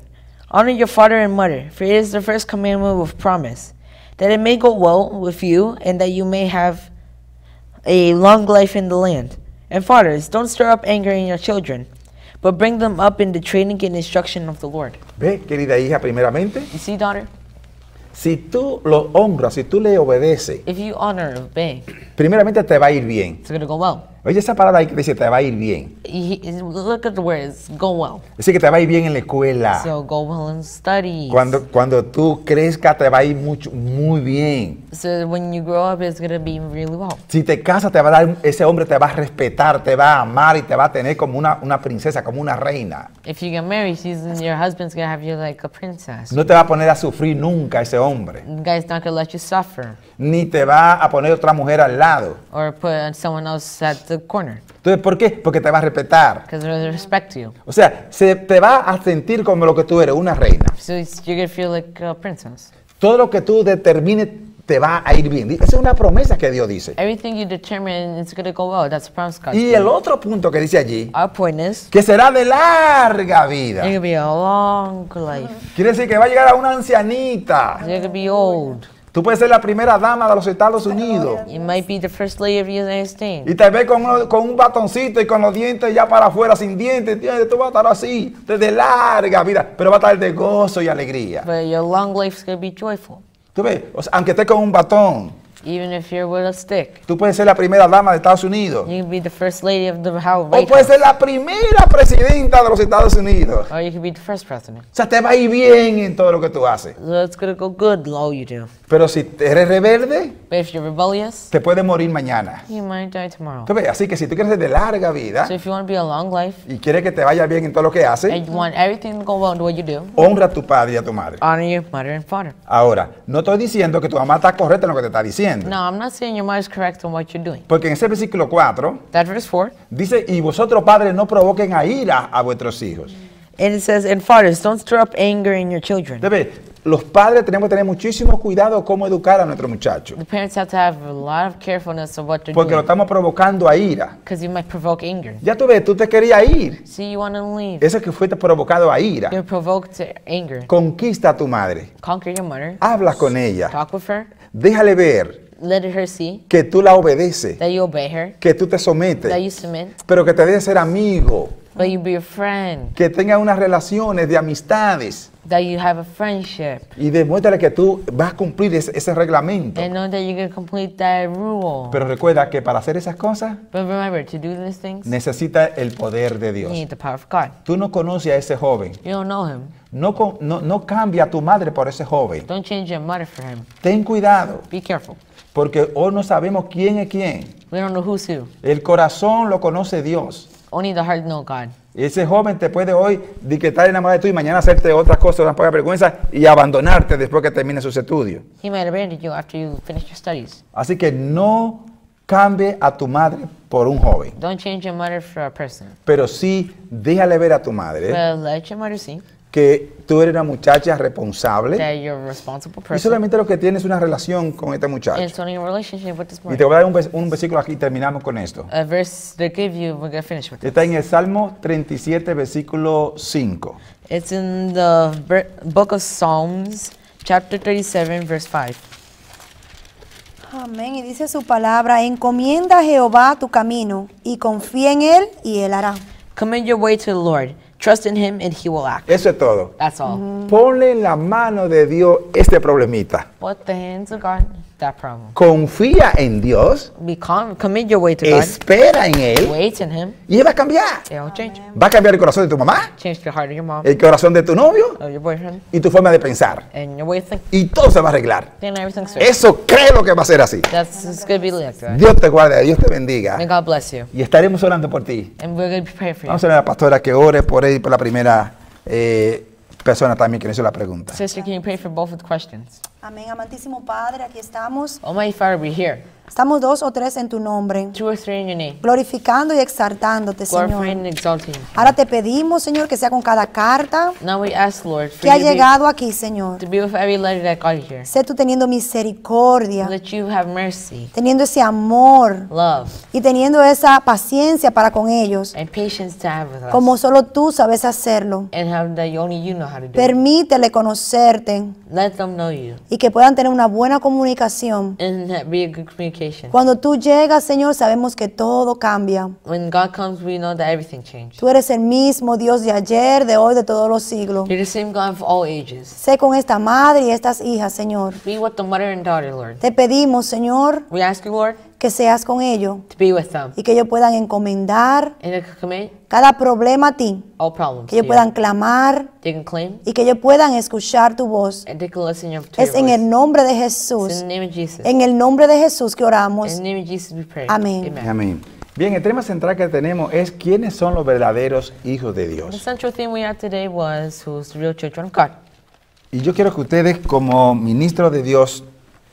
Honor your father and mother, for it is the first commandment with promise, that it may go well with you and that you may have a long life in the land. And fathers, don't stir up anger in your children but bring them up in the training and instruction of the Lord. Ve, querida hija, primeramente. You see, daughter. Si tú lo honras, si tú le obedeces, If you honor, obey, primeramente te va a ir bien. it's going to go well. Oye, esa palabra que dice te va a ir bien. look at the words, go well. Dice que te va a ir bien en la escuela. So go well in studies. Cuando, cuando tú crezcas te va a ir mucho, muy bien. So when you grow up it's going to be really well. Si te casas te va a dar, ese hombre te va a respetar, te va a amar y te va a tener como una, una princesa, como una reina. If you get married, she's, your husband's going to have you like a princess. No te va a poner a sufrir nunca ese hombre. The guy's not going to let you suffer ni te va a poner otra mujer al lado. Entonces, ¿por qué? Porque te va a respetar. O sea, se te va a sentir como lo que tú eres, una reina. Todo lo que tú determines te va a ir bien. Esa es una promesa que Dios dice. Y el otro punto que dice allí, que será de larga vida. Quiere decir que va a llegar a una ancianita. Tú puedes ser la primera dama de los Estados Unidos. Y te ves con, un batoncito y con los dientes ya para afuera, sin dientes. Tú vas a estar así, desde larga vida, pero va a estar de gozo y alegría. But joyful. Tú ves, aunque estés con un batón. Even if you're with a stick. Tú puedes ser la primera dama de Estados Unidos. You can be the first lady of the House. O puedes ser la primera presidenta de los Estados Unidos. Or be the first president. O sea, te va a ir bien en todo lo que tú haces. So it's good you do. Pero si eres rebelde, if you're rebellious, te puedes morir mañana. You might die tomorrow. así que si tú quieres ser de larga vida if you be a long life, y quieres que te vaya bien en todo lo que haces, you want everything to go well what you do, honra a tu padre y a tu madre. Honor your mother and father. Ahora, no estoy diciendo que tu mamá está correcta en lo que te está diciendo. No, I'm not saying your mind is correct on what you're doing. Porque en ese versículo 4 That verse 4 dice, "Y vosotros padres no provoquen a ira a vuestros hijos." And it says, "And fathers, don't stir up anger in your children." Debe, los padres tenemos que tener muchísimo cuidado cómo educar a nuestros muchachos. The parents have to have a lot of carefulness of what they're Porque lo estamos provocando a ira. because you might provoke anger. Ya tú ves, tú te querías ir. See, you want to leave. Eso que fuiste provocado a ira. You're provoked to anger. Conquista a tu madre. Conquer your mother. Habla con ella. Talk with her. Déjale ver. que tú la obedeces. que tú te sometes. pero que te dejes ser amigo. que tenga unas relaciones de amistades. Y demuéstrale que tú vas a cumplir ese, reglamento. Pero recuerda que para hacer esas cosas But necesita el poder de Dios. Tú no conoces a ese joven. No, no, no cambia a tu madre por ese joven. Ten cuidado. Porque hoy no sabemos quién es quién. El corazón lo conoce Dios. Only the heart God. Ese joven te puede hoy la enamorado de tú y mañana hacerte otras cosas, una poca vergüenza y abandonarte después que termine sus estudios. Así que no cambie a tu madre por un joven. change your mother a person. Pero sí déjale ver a tu madre. Well, que tú eres una muchacha responsable. Y solamente lo que tienes es una relación con este muchacho. y te voy a dar un, versículo aquí y terminamos con esto. A verse that you, we're gonna finish with Está en el Salmo 37, versículo 5. It's en el book of Psalms, chapter 37, verse 5. Amén. Y dice su palabra, encomienda a Jehová tu camino y confía en él y él hará. Commit your way to the Lord Trust in him and he will act. Eso es todo. That's all. Mm Ponle en la mano de Dios este problemita. Put the hands of God that problem. Confía en Dios. Be calm, commit your way to God. Espera en Él. Wait in him. Y Él va a cambiar. It will change. Va a cambiar el corazón de tu mamá. Change the heart of your mom. El corazón de tu novio. Of your boyfriend. Y tu forma de pensar. And your way of thinking. Y todo se va a arreglar. And everything's straight. Eso creo que va a ser así. That's, going to be like that. Dios te guarde, Dios te bendiga. May God bless you. Y estaremos orando por ti. And we're going to be praying for you. Vamos a ver a la pastora que ore por él, y por la primera eh, persona también que le hizo la pregunta. Sister, can you pray for both of the questions? Amén, amantísimo Padre, aquí estamos. Oh, my Father, we're here. Estamos dos o tres en tu nombre. Two or three in your name. Glorificando y exaltándote, Señor. And exalting. Ahora te pedimos, Señor, que sea con cada carta Now we ask, Lord, que ha llegado aquí, Señor. To be with every that got here. Sé tú teniendo misericordia. Let you have mercy. Teniendo ese amor. Love. Y teniendo esa paciencia para con ellos. And patience to have with us. Como solo tú sabes hacerlo. And have only you know how to do. Permítele conocerte. Let them know you y que puedan tener una buena comunicación. Cuando tú llegas, Señor, sabemos que todo cambia. Tú eres el mismo Dios de ayer, de hoy, de todos los siglos. Sé con esta madre y estas hijas, Señor. Te pedimos, Señor. We que seas con ellos y que ellos puedan encomendar cada problema a ti, que ellos puedan clamar y que ellos puedan escuchar tu voz. es en el nombre de Jesús, en el nombre de Jesús que oramos. Amén. Bien, el tema central que tenemos es quiénes son los verdaderos hijos de Dios. Y yo quiero que ustedes como ministros de Dios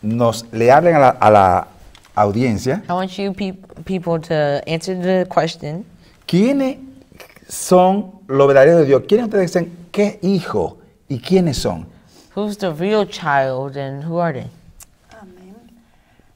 nos le hablen a la audiencia. I want you people to answer the question. ¿Quiénes son los verdaderos de Dios? ¿Quiénes ustedes dicen qué hijo y quiénes son? Who's the real child and who are they? Amén.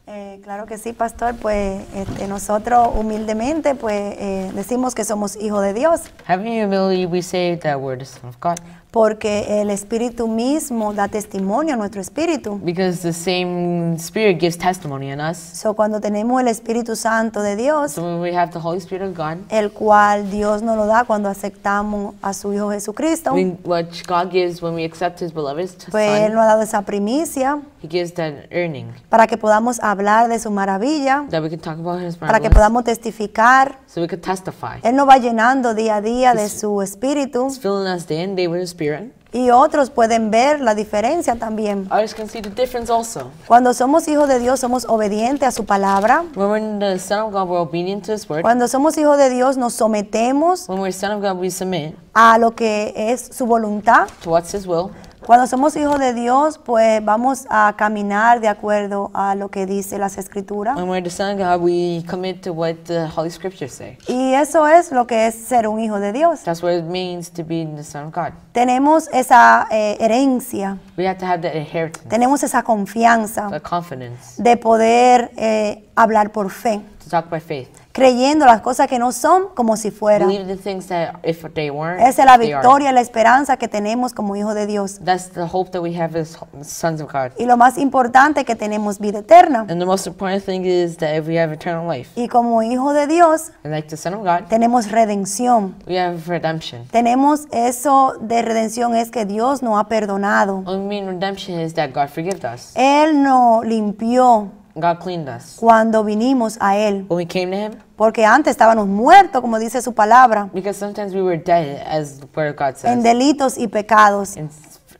Eh, claro que sí, pastor. Pues este, nosotros humildemente pues eh, decimos que somos hijos de Dios. Having humility, we say that we're the son of God porque el espíritu mismo da testimonio a nuestro espíritu. Because the same spirit gives testimony in us. So cuando tenemos el Espíritu Santo de Dios, so when we have the Holy Spirit of God, el cual Dios nos lo da cuando aceptamos a su hijo Jesucristo. We, which God gives when we accept his beloved son. Pues él nos ha dado esa primicia. He gives that earning. Para que podamos hablar de su maravilla. That we can talk about his para que podamos testificar. So we can testify. Él nos va llenando día a día he's, de su espíritu. He's filling us day and day with his spirit. Y otros pueden ver la diferencia también. Cuando somos hijos de Dios, somos obedientes a su palabra. Cuando somos hijos de Dios, nos sometemos a lo que es su voluntad. Cuando somos hijos de Dios, pues vamos a caminar de acuerdo a lo que dice las escrituras. When we're we commit to what the Holy Scriptures say. Y eso es lo que es ser un hijo de Dios. That's what it means to be the son of God. Tenemos esa eh, herencia. We have to have the inheritance. Tenemos esa confianza. The confidence. De poder eh, hablar por fe. To talk by faith creyendo las cosas que no son como si fueran. Esa es la victoria, la esperanza que tenemos como hijo de Dios. Y lo más importante que tenemos vida eterna. Y como hijo de Dios, tenemos redención. Tenemos eso de redención es que Dios nos ha perdonado. Él nos limpió. Cuando vinimos a él. Porque antes estábamos muertos, como dice su palabra. En delitos y pecados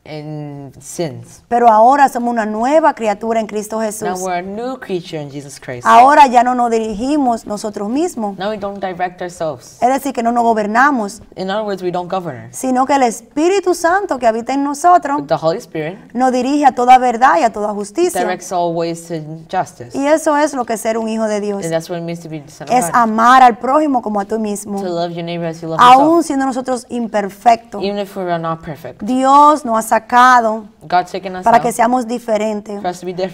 in sins. Pero ahora somos una nueva criatura en Cristo Jesús. Now we're a new creature in Jesus Christ. Ahora ya no nos dirigimos nosotros mismos. Now we don't direct ourselves. Es decir, que no nos gobernamos. In other words, we don't govern. Sino que el Espíritu Santo que habita en nosotros the Holy Spirit nos dirige a toda verdad y a toda justicia. Directs all ways to justice. Y eso es lo que es ser un hijo de Dios. And that's what it means to be son of es amar al prójimo como a tú mismo. To love your neighbor as you love Aún yourself. siendo nosotros imperfectos. Even if we are not perfect. Dios nos ha sacado para que seamos diferentes,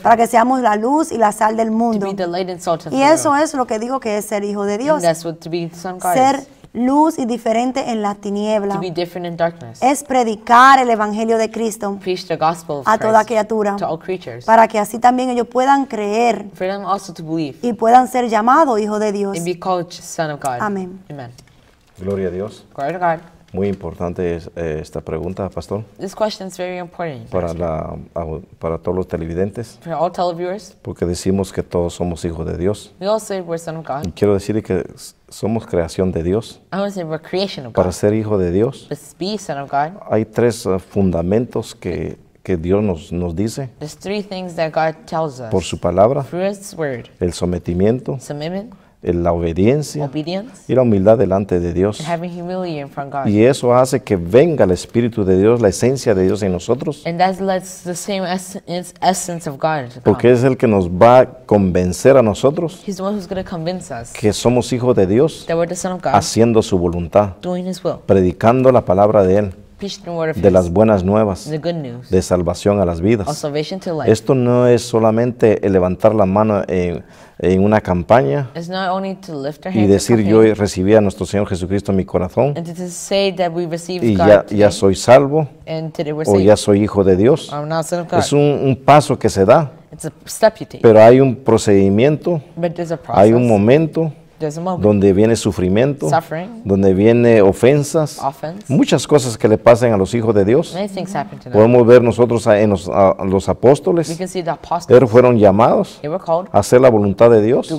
para que seamos la luz y la sal del mundo. Y eso es lo que digo que es ser hijo de Dios. Ser luz y diferente en la tiniebla. Es predicar el evangelio de Cristo a toda criatura para que así también ellos puedan creer y puedan ser llamados hijo de Dios. Amén. Gloria a Dios. Muy importante es, eh, esta pregunta, Pastor. Para, para todos los televidentes. For all Porque decimos que todos somos hijos de Dios. We of God. quiero decir que somos creación de Dios. creation of God. Para ser hijo de Dios. Hay tres eh, fundamentos que, que Dios nos, nos dice. three things that God tells us. Por su palabra. word. El sometimiento la obediencia y la humildad delante de Dios. Y eso hace que venga el Espíritu de Dios, la esencia de Dios en nosotros. Porque es el que nos va a convencer a nosotros que somos hijos de Dios haciendo su voluntad, predicando la palabra de Él de las buenas nuevas de salvación a las vidas. Esto no es solamente levantar la mano en en una campaña y decir yo recibí a nuestro Señor Jesucristo en mi corazón y ya, soy salvo o ya soy hijo de Dios. Es un, un paso que se da, pero hay un procedimiento, hay un momento donde viene sufrimiento, donde viene ofensas, muchas cosas que le pasan a los hijos de Dios. Podemos ver nosotros en los, apóstoles, ellos fueron llamados a hacer la voluntad de Dios,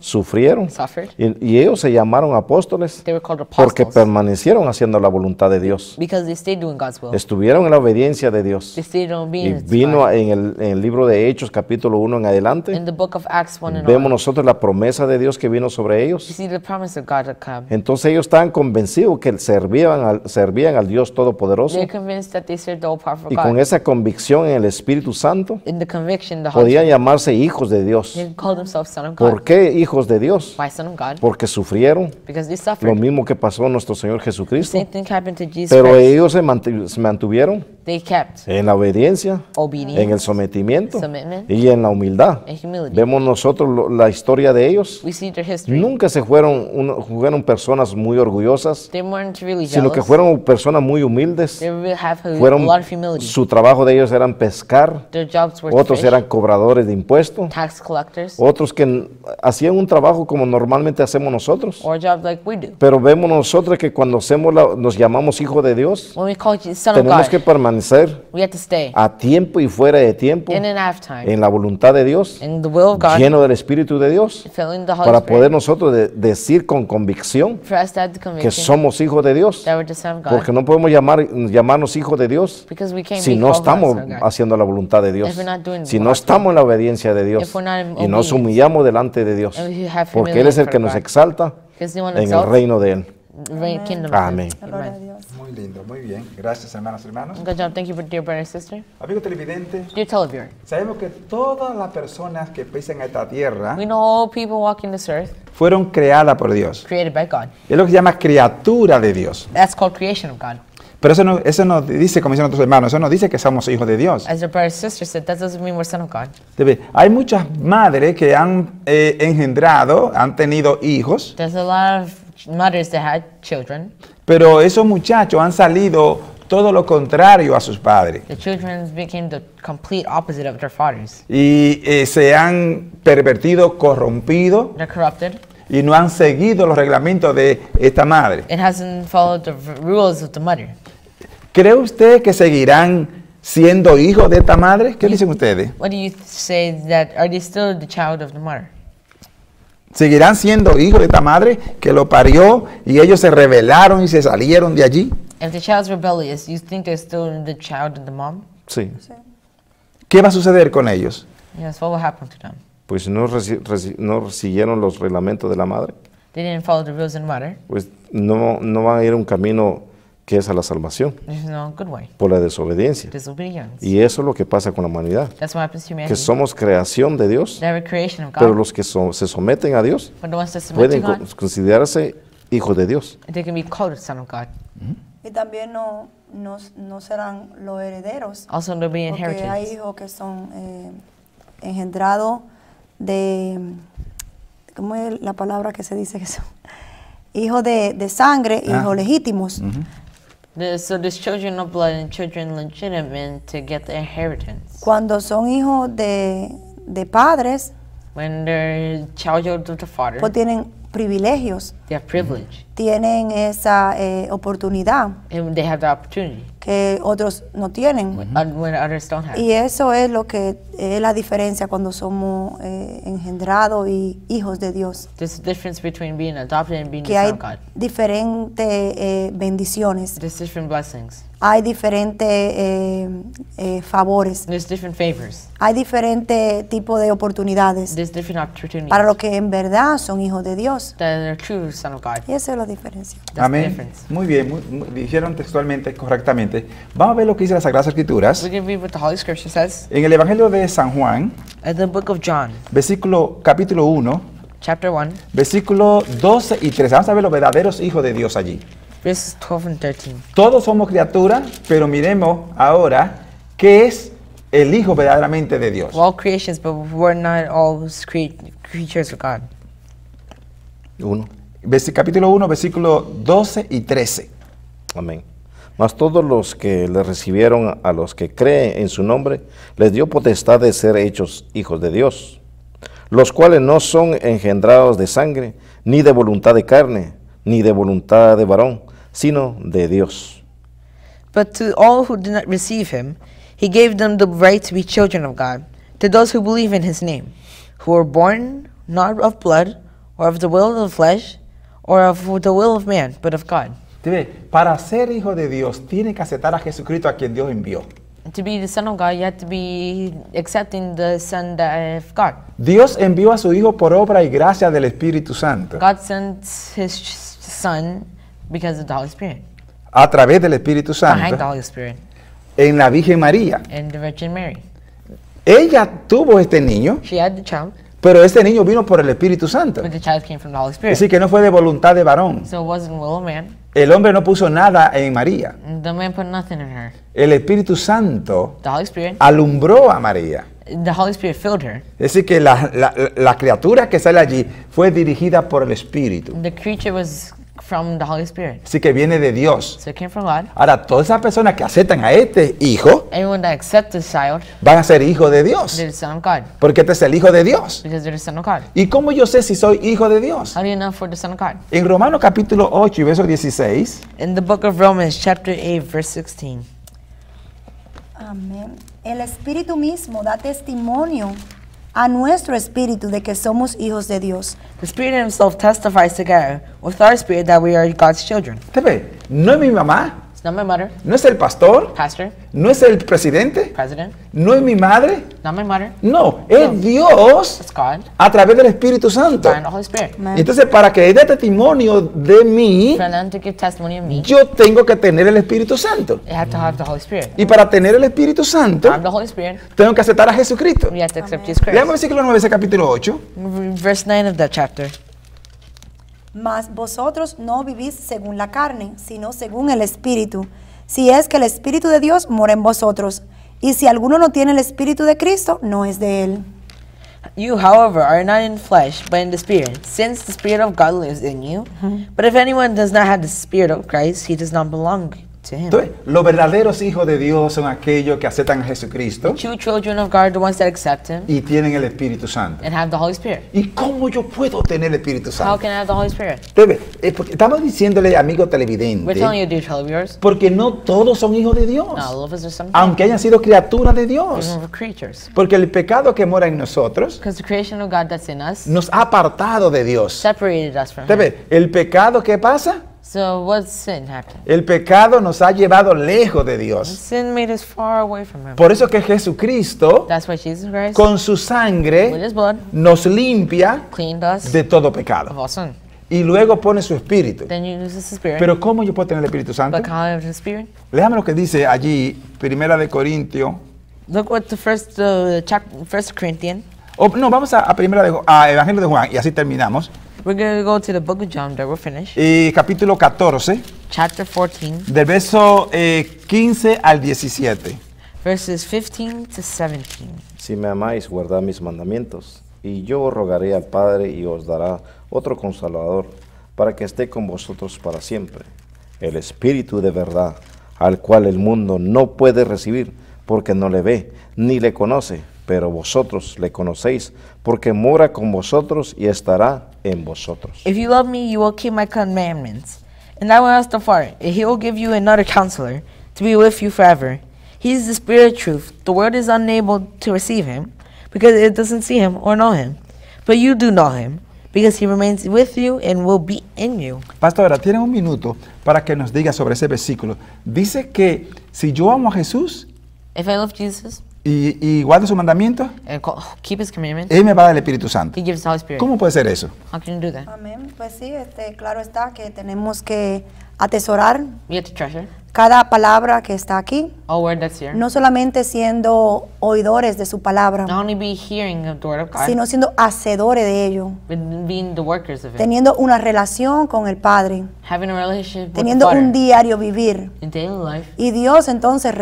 sufrieron y, ellos se llamaron apóstoles porque permanecieron haciendo la voluntad de Dios. Estuvieron en la obediencia de Dios. Y vino en el, libro de Hechos capítulo 1 en adelante, vemos nosotros la promesa de Dios que vino sobre ellos entonces ellos estaban convencidos que servían al, Dios Todopoderoso. y con esa convicción en el Espíritu Santo, podían llamarse hijos de Dios. ¿Por qué hijos de Dios? Porque sufrieron lo mismo que pasó a nuestro Señor Jesucristo. Pero ellos se, mantuvieron en la obediencia, en el sometimiento y en la humildad. Vemos nosotros la historia de ellos. Nunca nunca se fueron, personas muy orgullosas, sino que fueron personas muy humildes. Fueron, su trabajo de ellos eran pescar, otros eran cobradores de impuestos, otros que hacían un trabajo como normalmente hacemos nosotros. Pero vemos nosotros que cuando hacemos nos llamamos hijo de Dios, tenemos que permanecer a tiempo y fuera de tiempo en la voluntad de Dios, lleno del Espíritu de Dios, para poder nosotros de decir con convicción que somos hijos de Dios. Porque no podemos llamar, llamarnos hijos de Dios si no estamos haciendo la voluntad de Dios. Si no estamos en la obediencia de Dios y nos humillamos delante de Dios. Porque Él es el que nos exalta en el reino de Él. Amén. kingdom. Amén. Muy lindo, muy bien. Gracias, hermanos y hermanos. Good job. Thank you, dear brother and sister. Amigo televidente. Dear televiewer. Sabemos que todas las personas que pisan esta tierra. We know all people walking this earth. Fueron creadas por Dios. Created by God. Es lo que se llama criatura de Dios. That's called creation of God. Pero eso no, eso no dice, como dicen otros hermanos, eso no dice que somos hijos de Dios. As your brother and sister said, that doesn't mean we're son of God. Hay muchas madres que han eh, engendrado, han tenido hijos. There's a lot of mothers that had children. Pero esos muchachos han salido todo lo contrario a sus padres. The children became the complete opposite of their fathers. Y eh, se han pervertido, corrompido. They're corrupted. Y no han seguido los reglamentos de esta madre. It hasn't followed the rules of the mother. ¿Cree usted que seguirán siendo hijos de esta madre? ¿Qué you, dicen ustedes? What do you say that are they still the child of the mother? seguirán siendo hijos de esta madre que lo parió y ellos se rebelaron y se salieron de allí. If the child's rebellious, you think they're still the child and the mom? Sí. ¿Qué va a suceder con ellos? Yes, what will happen to them? Pues no, no siguieron los reglamentos de la madre. They didn't follow the rules and mother. Pues no, no van a ir un camino que es a la salvación. Por la desobediencia. Y eso es lo que pasa con la humanidad. Que somos creación de Dios. Pero los que se someten a Dios pueden considerarse hijos de Dios. Y también no, serán los herederos. porque hay hijos que son eh, engendrados de, ¿cómo es la palabra que se dice que son? hijos de, sangre, hijos ah. legítimos. So these children of blood and children legitimate to get the inheritance. Cuando son hijos de, de padres, When they're child of the father, pues tienen privilegios. They have privilege. Tienen esa eh, oportunidad. they have the opportunity otros no tienen. Y eso es lo que es la diferencia cuando somos eh, engendrados y hijos de Dios. que hay diferentes eh, bendiciones. Hay diferentes eh, favores. Hay diferentes tipos de oportunidades. Para los que en verdad son hijos de Dios. Y esa es la diferencia. Amén. Muy bien, dijeron textualmente correctamente Vamos a ver lo que dice las Sagradas Escrituras. En el Evangelio de San Juan, versículo capítulo 1, chapter versículo 12 y 13. Vamos a ver los verdaderos hijos de Dios allí. Todos somos criaturas, pero miremos ahora qué es el hijo verdaderamente de Dios. capítulo 1, versículo 12 y 13. Amén. Mas todos los que le recibieron, a los que creen en su nombre, les dio potestad de ser hechos hijos de Dios, los cuales no son engendrados de sangre, ni de voluntad de carne, ni de voluntad de varón, sino de Dios. But to all who did not receive him, he gave them the right to be children of God, to those who believe in his name, who were born not of blood, or of the will of the flesh, or of the will of man, but of God. Este, para ser hijo de Dios, tiene que aceptar a Jesucristo a quien Dios envió. To be the son of God, you to be accepting the son eh, God. Dios envió a su hijo por obra y gracia del Espíritu Santo. God his son because of the Holy Spirit. A través del Espíritu Santo. the Holy Spirit. En la Virgen María. the Virgin Mary. Ella tuvo este niño. She had the child. Pero este niño vino por el Espíritu Santo. Así child came from the Holy Spirit. Así que no fue de voluntad de varón. So wasn't el hombre no puso nada en María. put nothing in her. El Espíritu Santo alumbró a María. The Holy Spirit filled her. Es decir, que la, la, la criatura que sale allí fue dirigida por el Espíritu from the Holy Spirit. Así que viene de Dios. So it came from God. Ahora, todas esas personas que aceptan a este hijo Everyone that accept this child, van a ser hijo de Dios. They're the son of God. Porque este es el hijo de Dios. Because they're the son of God. ¿Y cómo yo sé si soy hijo de Dios? How do you know for the son of God? En Romanos capítulo 8 y verso 16. In the book of Romans chapter 8 verse 16. Amén. El Espíritu mismo da testimonio a nuestro espíritu de que somos hijos de Dios. The Spirit Himself testifies together with our spirit that we are God's children. Pepe, No es mi mamá, no es el pastor. Pastor. No es el presidente. President. No es mi madre. Not my mother. No, es Dios It's God. a través del Espíritu Santo. Holy Spirit. Entonces, para que dé testimonio de mí, to give testimony of me, yo tengo que tener el Espíritu Santo. have to have the Holy Spirit. Y para tener el Espíritu Santo, the Holy Spirit. tengo que aceptar a Jesucristo. Leamos have to accept Jesus Christ. versículo 9, ese capítulo 8. Verse 9 of that chapter. Mas vosotros no vivís según la carne, sino según el Espíritu. Si es que el Espíritu de Dios mora en vosotros. Y si alguno no tiene el Espíritu de Cristo, no es de él. You, however, are not in flesh, but in the Spirit, since the Spirit of God lives in you. But if anyone does not have the Spirit of Christ, he does not belong entonces, los verdaderos hijos de Dios son aquellos que aceptan a Jesucristo. Y tienen el Espíritu Santo. ¿Y cómo yo puedo tener el Espíritu Santo? How can estamos diciéndole, amigo televidente, porque no todos son hijos de Dios. Aunque hayan sido criaturas de Dios. Porque el pecado que mora en nosotros nos ha apartado de Dios. ¿El pecado qué pasa? El pecado nos ha llevado lejos de Dios. Por eso que Jesucristo, con su sangre, nos limpia de todo pecado. Y luego pone su espíritu. Pero ¿cómo yo puedo tener el Espíritu Santo? Déjame lo que dice allí, Primera de Corintio. Uh, oh, no, vamos a, primera de, a Evangelio de Juan y así terminamos. We're going to go to the book of John we're finished. Y capítulo 14. Chapter 14. Del verso 15 eh, al 17. Verses 15 to 17. Si me amáis, guardad mis mandamientos. Y yo rogaré al Padre y os dará otro consolador para que esté con vosotros para siempre. El Espíritu de verdad, al cual el mundo no puede recibir porque no le ve ni le conoce, pero vosotros le conocéis porque mora con vosotros y estará en vosotros. If you love me, you will keep my commandments. And I ask the far. He will give you another counselor to be with you forever. He is the Spirit of truth. The world is unable to receive him because it doesn't see him or know him. But you do know him because he remains with you and will be in you. Pastora, tiene un minuto para que nos diga sobre ese versículo. Dice que si yo amo a Jesús, If I love Jesus, y, guarda su mandamiento eh, Él me va al Espíritu Santo. ¿Cómo puede ser eso? Amén. Pues sí, este, claro está que tenemos que atesorar cada palabra que está aquí. No solamente siendo oidores de su palabra, sino siendo hacedores de ello. Teniendo una relación con el Padre, teniendo un diario vivir. Y Dios entonces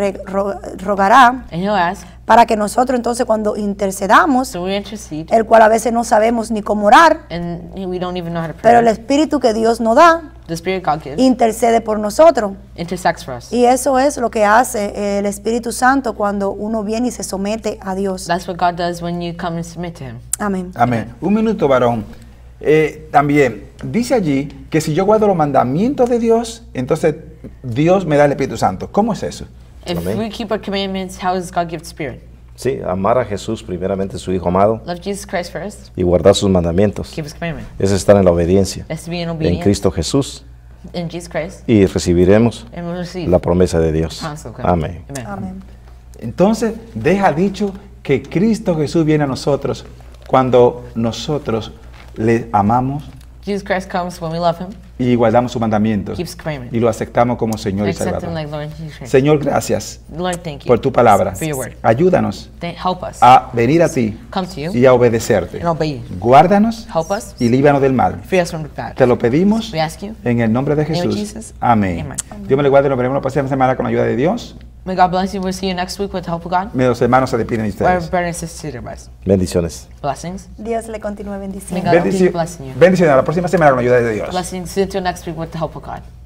rogará para que nosotros entonces cuando intercedamos, el cual a veces no sabemos ni cómo orar, pero el Espíritu que Dios nos da intercede por nosotros. Y eso es lo que hace eh, el Espíritu Santo cuando uno viene y se somete a Dios. That's what God does when you come and submit him. Amén. Un minuto, varón. Eh, también dice allí que si yo guardo los mandamientos de Dios, entonces Dios me da el Espíritu Santo. ¿Cómo es eso? If keep commandments, how God give the Spirit? Sí, amar a Jesús primeramente, su Hijo amado. Y guardar sus mandamientos. Keep his Es estar en la obediencia. En Cristo Jesús. Y recibiremos la promesa de Dios. Ah, Amén. Amén. Entonces, deja dicho que Cristo Jesús viene a nosotros cuando nosotros le amamos y guardamos su mandamiento y lo aceptamos como Señor y Salvador. Señor, gracias por tu palabra. Ayúdanos a venir a ti y a obedecerte. Guárdanos y líbanos del mal. Te lo pedimos en el nombre de Jesús. Amén. Dios me lo guarde. Nos veremos la próxima semana con la ayuda de Dios. May God bless you. We'll see you next week with help of God. Mis hermanos se despiden de ustedes. Bendiciones. Blessings. Dios le continúe bendiciendo. Bendiciones. Bendiciones. La próxima semana con la ayuda de Dios. Blessings. See you next week with the help of God.